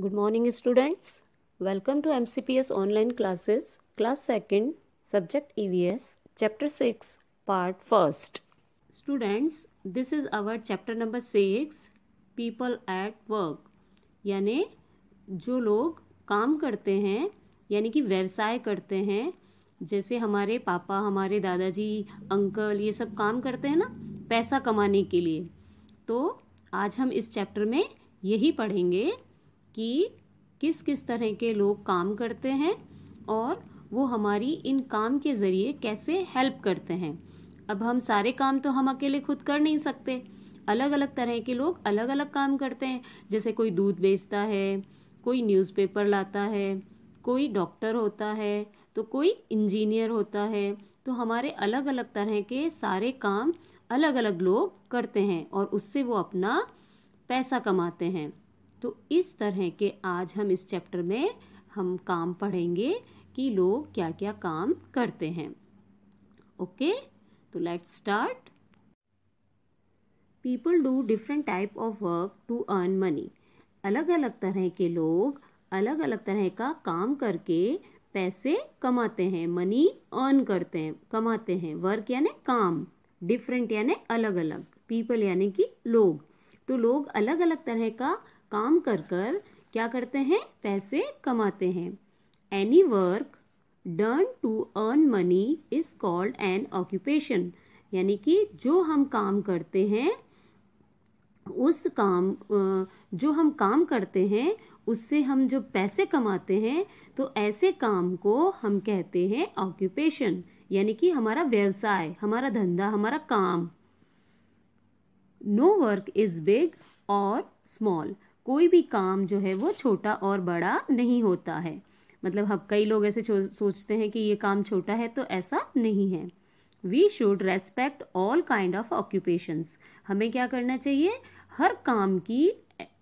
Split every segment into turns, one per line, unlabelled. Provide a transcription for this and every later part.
Good morning students welcome to M C P S online classes class second subject E V S chapter six part first students this is our chapter number six people at work यानि जो लोग काम करते हैं यानी कि व्यवसाय करते हैं जैसे हमारे पापा हमारे दादाजी अंकल ये सब काम करते हैं ना पैसा कमाने के लिए तो आज हम इस चैप्टर में यही पढ़ेंगे कि किस किस तरह के लोग काम करते हैं और वो हमारी इन काम के ज़रिए कैसे हेल्प करते हैं अब हम सारे काम तो हम अकेले खुद कर नहीं सकते अलग अलग तरह के लोग अलग अलग काम करते हैं जैसे कोई दूध बेचता है कोई न्यूज़पेपर लाता है कोई डॉक्टर होता है तो कोई इंजीनियर होता है तो हमारे अलग अलग तरह के सारे काम अलग अलग लोग करते हैं और उससे वो अपना पैसा कमाते हैं तो इस तरह के आज हम इस चैप्टर में हम काम पढ़ेंगे कि लोग क्या क्या काम करते हैं ओके तो let start people do different type of work to earn money अलग अलग तरह के लोग अलग अलग तरह का काम करके पैसे कमाते हैं मनी अर्न करते हैं कमाते हैं वर्क यानी काम डिफरेंट यानी अलग अलग पीपल यानी कि लोग तो लोग अलग अलग तरह का काम कर कर क्या करते हैं पैसे कमाते हैं any work done to earn money is called an occupation यानी कि जो हम काम करते हैं उस काम जो हम काम करते हैं उससे हम जो पैसे कमाते हैं तो ऐसे काम को हम कहते हैं ऑक्यूपेशन यानी कि हमारा व्यवसाय हमारा धंधा हमारा काम नो वर्क इज़ बिग और स्मॉल कोई भी काम जो है वो छोटा और बड़ा नहीं होता है मतलब हम कई लोग ऐसे सोचते हैं कि ये काम छोटा है तो ऐसा नहीं है we should respect all kind of occupations हमें क्या करना चाहिए हर काम की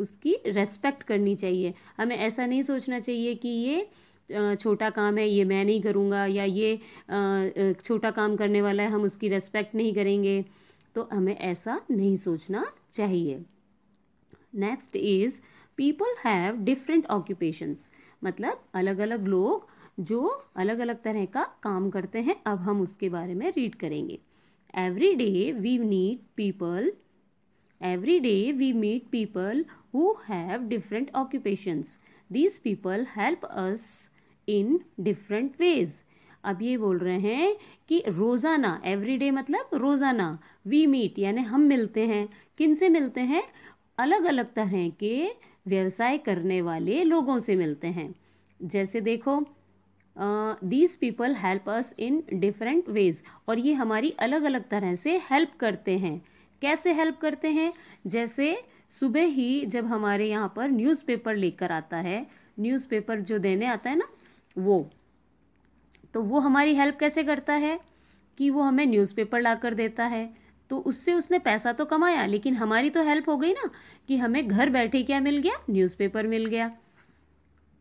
उसकी रेस्पेक्ट करनी चाहिए हमें ऐसा नहीं सोचना चाहिए कि ये छोटा काम है ये मैं नहीं करूँगा या ये छोटा काम करने वाला है हम उसकी रेस्पेक्ट नहीं करेंगे तो हमें ऐसा नहीं सोचना चाहिए next is people have different occupations मतलब अलग अलग लोग जो अलग अलग तरह का काम करते हैं अब हम उसके बारे में रीड करेंगे every day we need people every day we meet people who have different occupations these people help us in different ways अब ये बोल रहे हैं कि रोज़ाना एवरी डे मतलब रोज़ाना वी मीट यानी हम मिलते हैं किन से मिलते हैं अलग अलग तरह के व्यवसाय करने वाले लोगों से मिलते हैं जैसे देखो these people help us in different ways और ये हमारी अलग अलग तरह से हेल्प करते हैं कैसे हेल्प करते हैं जैसे सुबह ही जब हमारे यहाँ पर न्यूज़पेपर लेकर आता है न्यूज़पेपर जो देने आता है ना वो तो वो हमारी हेल्प कैसे करता है कि वो हमें न्यूज़पेपर लाकर देता है तो उससे उसने पैसा तो कमाया लेकिन हमारी तो हेल्प हो गई ना कि हमें घर बैठे क्या मिल गया न्यूज़पेपर मिल गया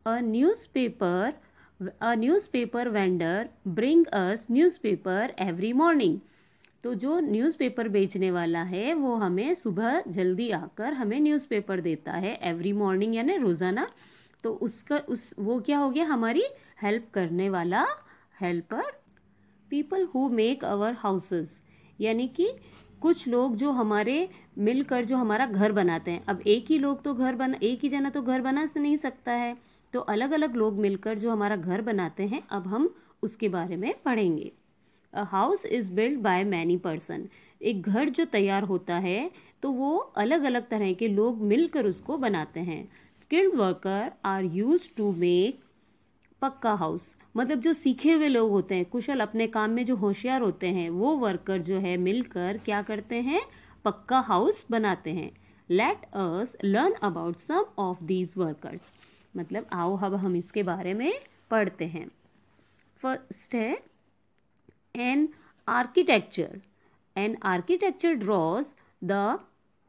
a newspaper a newspaper vendor bring us newspaper every morning तो जो न्यूज़पेपर बेचने वाला है वो हमें सुबह जल्दी आकर हमें न्यूज़पेपर देता है एवरी मॉर्निंग यानी रोज़ाना तो उसका उस वो क्या हो गया हमारी हेल्प करने वाला helper people who make our houses यानी कि कुछ लोग जो हमारे मिलकर जो हमारा घर बनाते हैं अब एक ही लोग तो घर बना एक ही जना तो घर बना नहीं सकता है तो अलग अलग लोग मिलकर जो हमारा घर बनाते हैं अब हम उसके बारे में पढ़ेंगे a house is build by many person एक घर जो तैयार होता है तो वो अलग अलग तरह के लोग मिलकर उसको बनाते हैं skilled worker are use to make pucca house मतलब जो सीखे हुए लोग होते हैं कुशल अपने काम में जो होशियार होते हैं वो वर्कर जो है मिलकर क्या करते हैं पक्का हाउस बनाते हैं let us learn about some of these workers मतलब आओ अब हम इसके बारे में पढ़ते हैं फर्स्ट है an architecture an architecture draws the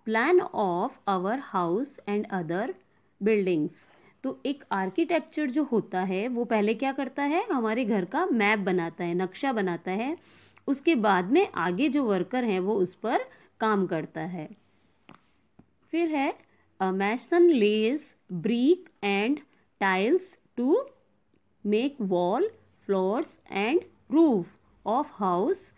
plan of our house and other buildings तो एक आर्किटेक्चर जो होता है वो पहले क्या करता है हमारे घर का मैप बनाता है नक्शा बनाता है उसके बाद में आगे जो वर्कर हैं वो उस पर काम करता है फिर है mason lays brick and tiles to make wall floors and roof of house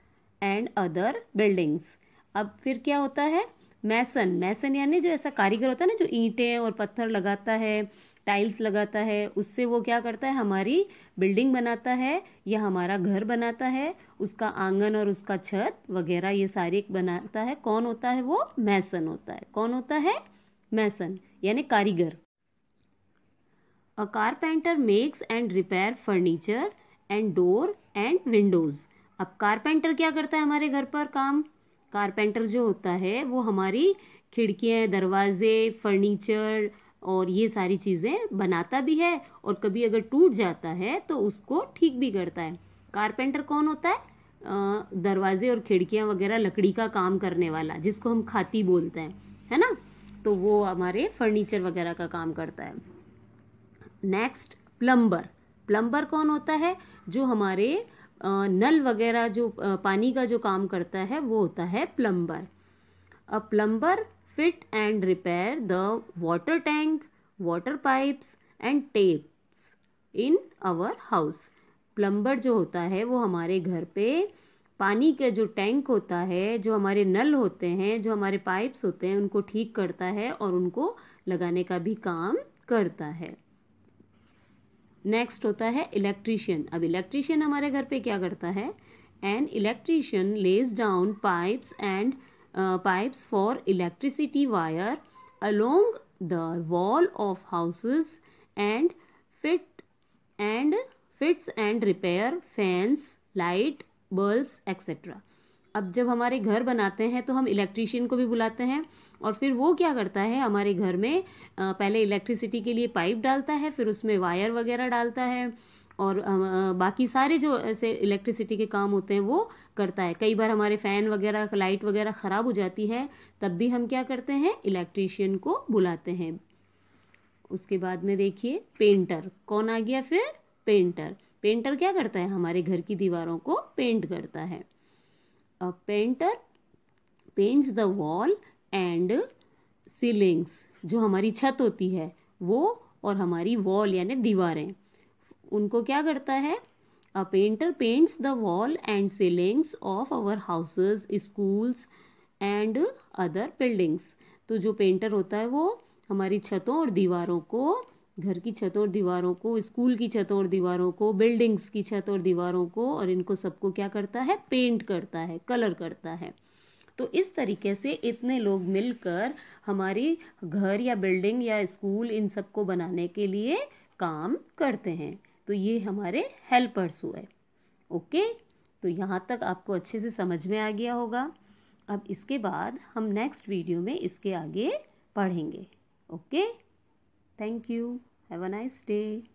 and other buildings अब फिर क्या होता है मैसन मैसन यानी जो ऐसा कारीगर होता है ना जो ईंटें और पत्थर लगाता है टाइल्स लगाता है उससे वो क्या करता है हमारी बिल्डिंग बनाता है या हमारा घर बनाता है उसका आंगन और उसका छत वगैरह ये सारी बनाता है कौन होता है वो मैसन होता है कौन होता है मैसन यानी कारीगर a carpenter makes and repair furniture and door and windows अब कारपेंटर क्या करता है हमारे घर पर काम कारपेंटर जो होता है वो हमारी खिड़कियाँ दरवाजे फर्नीचर और ये सारी चीज़ें बनाता भी है और कभी अगर टूट जाता है तो उसको ठीक भी करता है कारपेंटर कौन होता है दरवाजे और खिड़कियाँ वगैरह लकड़ी का काम करने वाला जिसको हम खाती बोलते हैं है ना तो वो हमारे फर्नीचर वगैरह का काम करता है नेक्स्ट प्लम्बर प्लम्बर कौन होता है जो हमारे नल वगैरह जो पानी का जो काम करता है वो होता है प्लम्बर अब plumber fit and repair the water tank, water pipes and taps in our house. Plumber जो होता है वो हमारे घर पे पानी का जो टैंक होता है जो हमारे नल होते हैं जो हमारे पाइप्स होते हैं उनको ठीक करता है और उनको लगाने का भी काम करता है नेक्स्ट होता है इलेक्ट्रीशियन अब इलेक्ट्रिशियन हमारे घर पे क्या करता है an electrician lays down pipes and uh, pipes for electricity wire along the wall of houses and fit and fits and repair fans light bulbs etcetera अब जब हमारे घर बनाते हैं तो हम इलेक्ट्रिशियन को भी बुलाते हैं और फिर वो क्या करता है हमारे घर में uh, पहले इलेक्ट्रिसिटी के लिए पाइप डालता है फिर उसमें वायर वगैरह डालता है और बाकी सारे जो ऐसे इलेक्ट्रिसिटी के काम होते हैं वो करता है कई बार हमारे फ़ैन वगैरह लाइट वगैरह ख़राब हो जाती है तब भी हम क्या करते हैं इलेक्ट्रीशियन को बुलाते हैं उसके बाद में देखिए पेंटर कौन आ गया फिर पेंटर पेंटर क्या करता है हमारे घर की दीवारों को पेंट करता है a painter paints the wall and ceilings जो हमारी छत होती है वो और हमारी वॉल यानी दीवारें उनको क्या करता है a painter paints the wall and ceilings of our houses schools and other buildings तो जो पेंटर होता है वो हमारी छतों और दीवारों को घर की छतों और दीवारों को स्कूल की छतों और दीवारों को बिल्डिंग्स की छत और दीवारों को और इनको सबको क्या करता है पेंट करता है कलर करता है तो इस तरीके से इतने लोग मिलकर हमारी घर या बिल्डिंग या स्कूल इन सबको बनाने के लिए काम करते हैं तो ये हमारे हेल्पर्स हुए ओके तो यहाँ तक आपको अच्छे से समझ में आ गया होगा अब इसके बाद हम नेक्स्ट वीडियो में इसके आगे पढ़ेंगे okay thank you have a nice day